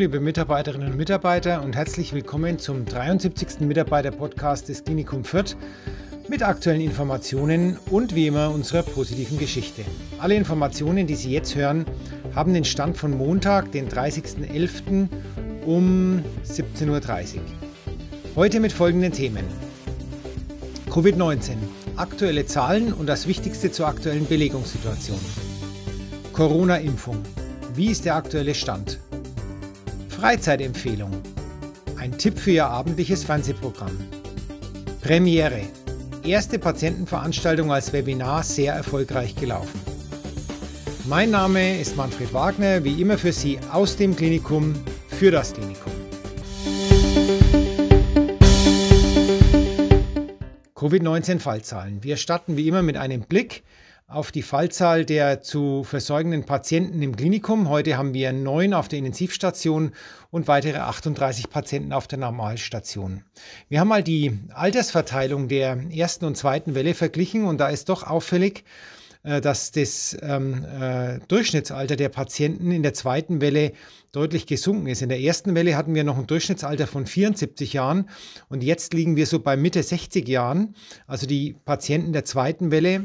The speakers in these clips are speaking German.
liebe Mitarbeiterinnen und Mitarbeiter und herzlich willkommen zum 73. Mitarbeiter-Podcast des Klinikum Fürth mit aktuellen Informationen und wie immer unserer positiven Geschichte. Alle Informationen, die Sie jetzt hören, haben den Stand von Montag, den 30.11. um 17.30 Uhr. Heute mit folgenden Themen. Covid-19, aktuelle Zahlen und das Wichtigste zur aktuellen Belegungssituation. Corona-Impfung. Wie ist der aktuelle Stand? Freizeitempfehlung. Ein Tipp für Ihr abendliches Fernsehprogramm. Premiere. Erste Patientenveranstaltung als Webinar sehr erfolgreich gelaufen. Mein Name ist Manfred Wagner, wie immer für Sie aus dem Klinikum, für das Klinikum. Covid-19-Fallzahlen. Wir starten wie immer mit einem Blick auf die Fallzahl der zu versorgenden Patienten im Klinikum. Heute haben wir neun auf der Intensivstation und weitere 38 Patienten auf der Normalstation. Wir haben mal die Altersverteilung der ersten und zweiten Welle verglichen und da ist doch auffällig, äh, dass das ähm, äh, Durchschnittsalter der Patienten in der zweiten Welle deutlich gesunken ist. In der ersten Welle hatten wir noch ein Durchschnittsalter von 74 Jahren und jetzt liegen wir so bei Mitte 60 Jahren. Also die Patienten der zweiten Welle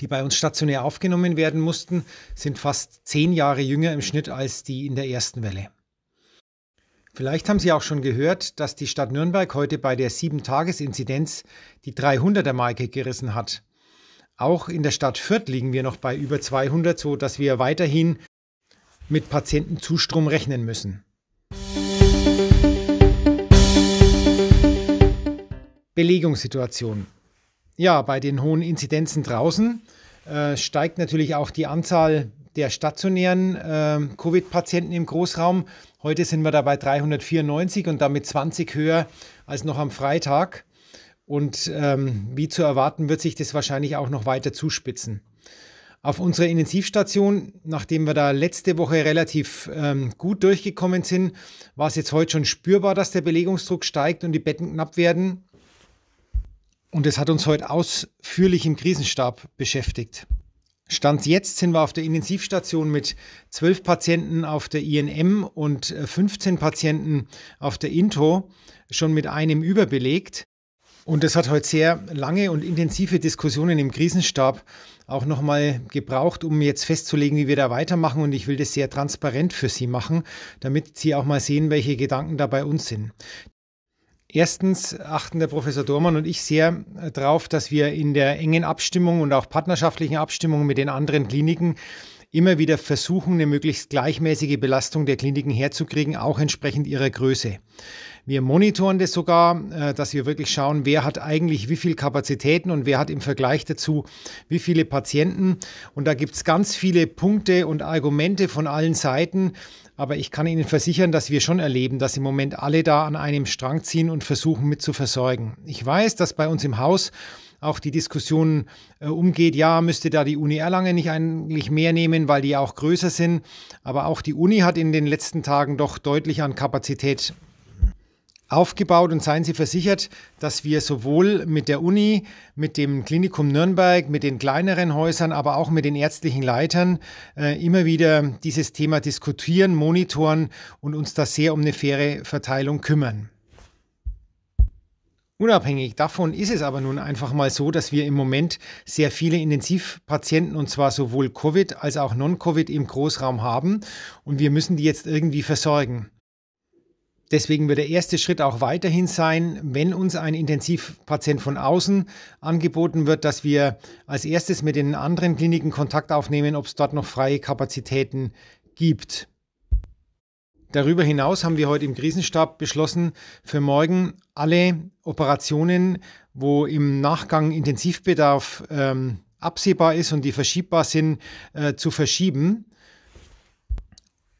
die bei uns stationär aufgenommen werden mussten, sind fast zehn Jahre jünger im Schnitt als die in der ersten Welle. Vielleicht haben Sie auch schon gehört, dass die Stadt Nürnberg heute bei der 7-Tages-Inzidenz die 300er-Marke gerissen hat. Auch in der Stadt Fürth liegen wir noch bei über 200, so dass wir weiterhin mit Patientenzustrom rechnen müssen. Belegungssituation ja, bei den hohen Inzidenzen draußen äh, steigt natürlich auch die Anzahl der stationären äh, Covid-Patienten im Großraum. Heute sind wir dabei 394 und damit 20 höher als noch am Freitag. Und ähm, wie zu erwarten, wird sich das wahrscheinlich auch noch weiter zuspitzen. Auf unserer Intensivstation, nachdem wir da letzte Woche relativ ähm, gut durchgekommen sind, war es jetzt heute schon spürbar, dass der Belegungsdruck steigt und die Betten knapp werden. Und das hat uns heute ausführlich im Krisenstab beschäftigt. Stand jetzt sind wir auf der Intensivstation mit zwölf Patienten auf der INM und 15 äh, Patienten auf der INTO, schon mit einem überbelegt. Und das hat heute sehr lange und intensive Diskussionen im Krisenstab auch nochmal gebraucht, um jetzt festzulegen, wie wir da weitermachen. Und ich will das sehr transparent für Sie machen, damit Sie auch mal sehen, welche Gedanken da bei uns sind. Erstens achten der Professor Dormann und ich sehr äh, darauf, dass wir in der engen Abstimmung und auch partnerschaftlichen Abstimmung mit den anderen Kliniken immer wieder versuchen, eine möglichst gleichmäßige Belastung der Kliniken herzukriegen, auch entsprechend ihrer Größe. Wir monitoren das sogar, äh, dass wir wirklich schauen, wer hat eigentlich wie viele Kapazitäten und wer hat im Vergleich dazu wie viele Patienten. Und da gibt es ganz viele Punkte und Argumente von allen Seiten. Aber ich kann Ihnen versichern, dass wir schon erleben, dass im Moment alle da an einem Strang ziehen und versuchen mit zu versorgen. Ich weiß, dass bei uns im Haus auch die Diskussion äh, umgeht, ja, müsste da die Uni Erlangen nicht eigentlich mehr nehmen, weil die ja auch größer sind. Aber auch die Uni hat in den letzten Tagen doch deutlich an Kapazität aufgebaut und seien Sie versichert, dass wir sowohl mit der Uni, mit dem Klinikum Nürnberg, mit den kleineren Häusern, aber auch mit den ärztlichen Leitern äh, immer wieder dieses Thema diskutieren, monitoren und uns da sehr um eine faire Verteilung kümmern. Unabhängig davon ist es aber nun einfach mal so, dass wir im Moment sehr viele Intensivpatienten und zwar sowohl Covid als auch Non-Covid im Großraum haben und wir müssen die jetzt irgendwie versorgen. Deswegen wird der erste Schritt auch weiterhin sein, wenn uns ein Intensivpatient von außen angeboten wird, dass wir als erstes mit den anderen Kliniken Kontakt aufnehmen, ob es dort noch freie Kapazitäten gibt. Darüber hinaus haben wir heute im Krisenstab beschlossen, für morgen alle Operationen, wo im Nachgang Intensivbedarf ähm, absehbar ist und die verschiebbar sind, äh, zu verschieben.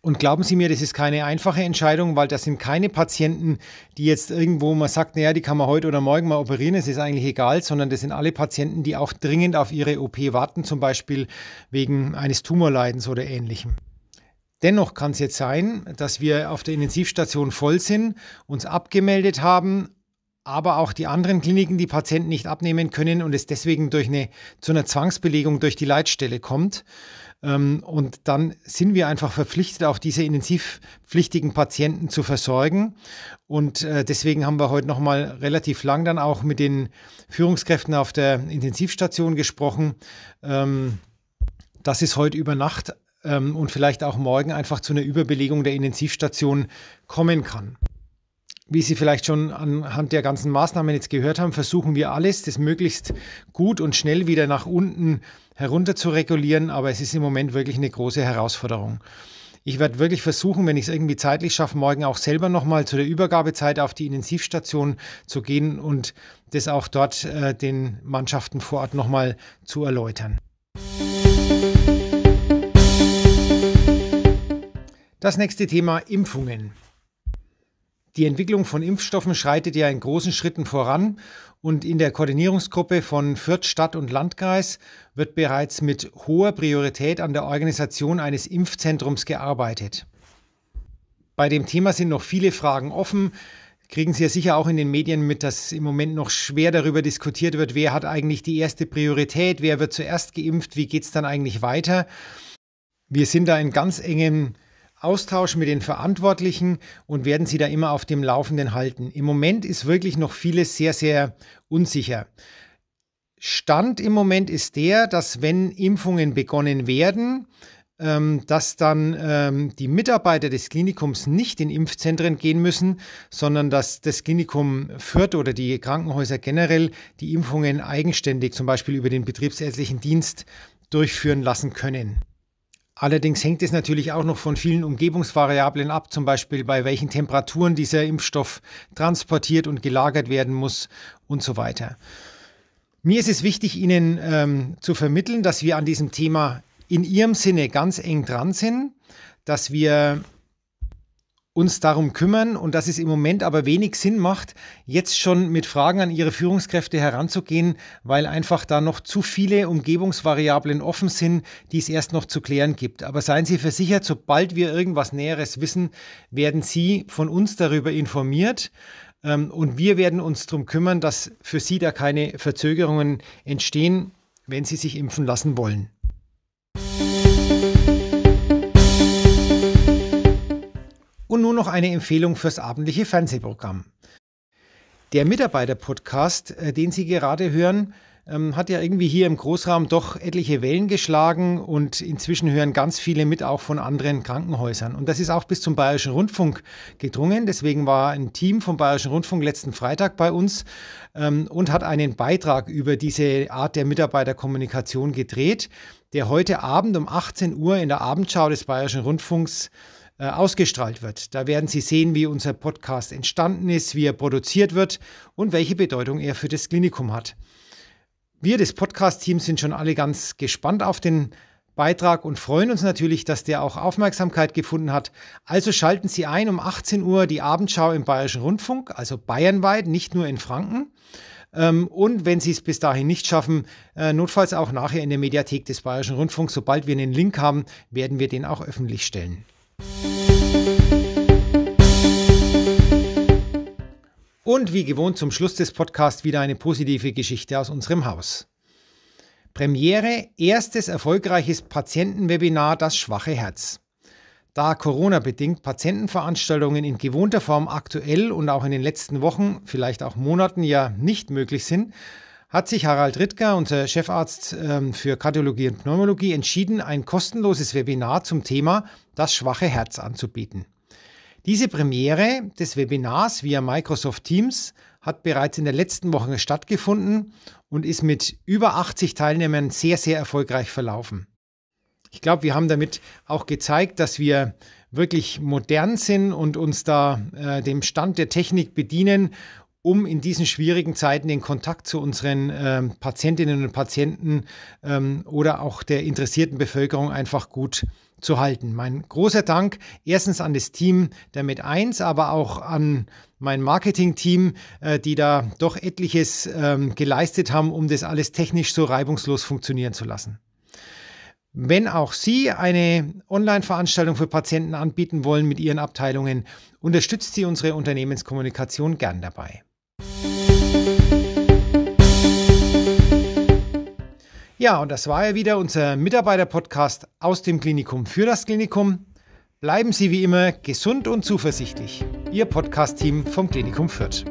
Und glauben Sie mir, das ist keine einfache Entscheidung, weil das sind keine Patienten, die jetzt irgendwo man sagt, naja, die kann man heute oder morgen mal operieren, es ist eigentlich egal, sondern das sind alle Patienten, die auch dringend auf ihre OP warten, zum Beispiel wegen eines Tumorleidens oder ähnlichem. Dennoch kann es jetzt sein, dass wir auf der Intensivstation voll sind, uns abgemeldet haben, aber auch die anderen Kliniken die Patienten nicht abnehmen können und es deswegen durch eine, zu einer Zwangsbelegung durch die Leitstelle kommt. Ähm, und dann sind wir einfach verpflichtet, auch diese intensivpflichtigen Patienten zu versorgen. Und äh, deswegen haben wir heute nochmal relativ lang dann auch mit den Führungskräften auf der Intensivstation gesprochen. Ähm, das ist heute über Nacht ähm, und vielleicht auch morgen einfach zu einer Überbelegung der Intensivstation kommen kann wie Sie vielleicht schon anhand der ganzen Maßnahmen jetzt gehört haben, versuchen wir alles, das möglichst gut und schnell wieder nach unten herunter zu regulieren. Aber es ist im Moment wirklich eine große Herausforderung. Ich werde wirklich versuchen, wenn ich es irgendwie zeitlich schaffe, morgen auch selber nochmal zu der Übergabezeit auf die Intensivstation zu gehen und das auch dort äh, den Mannschaften vor Ort nochmal zu erläutern. Das nächste Thema Impfungen. Die Entwicklung von Impfstoffen schreitet ja in großen Schritten voran und in der Koordinierungsgruppe von Fürth Stadt und Landkreis wird bereits mit hoher Priorität an der Organisation eines Impfzentrums gearbeitet. Bei dem Thema sind noch viele Fragen offen. Kriegen Sie ja sicher auch in den Medien mit, dass im Moment noch schwer darüber diskutiert wird, wer hat eigentlich die erste Priorität, wer wird zuerst geimpft, wie geht es dann eigentlich weiter. Wir sind da in ganz engen Austausch mit den Verantwortlichen und werden sie da immer auf dem Laufenden halten. Im Moment ist wirklich noch vieles sehr, sehr unsicher. Stand im Moment ist der, dass wenn Impfungen begonnen werden, ähm, dass dann ähm, die Mitarbeiter des Klinikums nicht in Impfzentren gehen müssen, sondern dass das Klinikum Fürth oder die Krankenhäuser generell die Impfungen eigenständig, zum Beispiel über den betriebsärztlichen Dienst, durchführen lassen können. Allerdings hängt es natürlich auch noch von vielen Umgebungsvariablen ab, zum Beispiel bei welchen Temperaturen dieser Impfstoff transportiert und gelagert werden muss und so weiter. Mir ist es wichtig, Ihnen ähm, zu vermitteln, dass wir an diesem Thema in Ihrem Sinne ganz eng dran sind, dass wir uns darum kümmern und dass es im Moment aber wenig Sinn macht, jetzt schon mit Fragen an Ihre Führungskräfte heranzugehen, weil einfach da noch zu viele Umgebungsvariablen offen sind, die es erst noch zu klären gibt. Aber seien Sie versichert, sobald wir irgendwas Näheres wissen, werden Sie von uns darüber informiert. Ähm, und wir werden uns darum kümmern, dass für Sie da keine Verzögerungen entstehen, wenn Sie sich impfen lassen wollen. Und nun noch eine Empfehlung fürs abendliche Fernsehprogramm. Der Mitarbeiter-Podcast, äh, den Sie gerade hören, ähm, hat ja irgendwie hier im Großraum doch etliche Wellen geschlagen und inzwischen hören ganz viele mit auch von anderen Krankenhäusern. Und das ist auch bis zum Bayerischen Rundfunk gedrungen. Deswegen war ein Team vom Bayerischen Rundfunk letzten Freitag bei uns ähm, und hat einen Beitrag über diese Art der Mitarbeiterkommunikation gedreht, der heute Abend um 18 Uhr in der Abendschau des Bayerischen Rundfunks äh, äh, ausgestrahlt wird. Da werden Sie sehen, wie unser Podcast entstanden ist, wie er produziert wird und welche Bedeutung er für das Klinikum hat. Wir, das Podcast-Team, sind schon alle ganz gespannt auf den Beitrag und freuen uns natürlich, dass der auch Aufmerksamkeit gefunden hat. Also schalten Sie ein um 18 Uhr die Abendschau im Bayerischen Rundfunk, also bayernweit, nicht nur in Franken. Ähm, und wenn Sie es bis dahin nicht schaffen, äh, notfalls auch nachher in der Mediathek des Bayerischen Rundfunks. Sobald wir einen Link haben, werden wir den auch öffentlich stellen. Und wie gewohnt zum Schluss des Podcasts wieder eine positive Geschichte aus unserem Haus. Premiere, erstes erfolgreiches Patientenwebinar Das schwache Herz. Da Corona-bedingt Patientenveranstaltungen in gewohnter Form aktuell und auch in den letzten Wochen, vielleicht auch Monaten ja nicht möglich sind, hat sich Harald Rittger, unser Chefarzt ähm, für Kardiologie und Pneumologie, entschieden, ein kostenloses Webinar zum Thema Das schwache Herz anzubieten. Diese Premiere des Webinars via Microsoft Teams hat bereits in der letzten Woche stattgefunden und ist mit über 80 Teilnehmern sehr, sehr erfolgreich verlaufen. Ich glaube, wir haben damit auch gezeigt, dass wir wirklich modern sind und uns da äh, dem Stand der Technik bedienen um in diesen schwierigen Zeiten den Kontakt zu unseren ähm, Patientinnen und Patienten ähm, oder auch der interessierten Bevölkerung einfach gut zu halten. Mein großer Dank erstens an das Team der Med1, aber auch an mein Marketing-Team, äh, die da doch etliches ähm, geleistet haben, um das alles technisch so reibungslos funktionieren zu lassen. Wenn auch Sie eine Online-Veranstaltung für Patienten anbieten wollen mit Ihren Abteilungen, unterstützt Sie unsere Unternehmenskommunikation gern dabei. Ja, und das war ja wieder unser Mitarbeiter-Podcast aus dem Klinikum für das Klinikum. Bleiben Sie wie immer gesund und zuversichtlich. Ihr Podcast-Team vom Klinikum Fürth.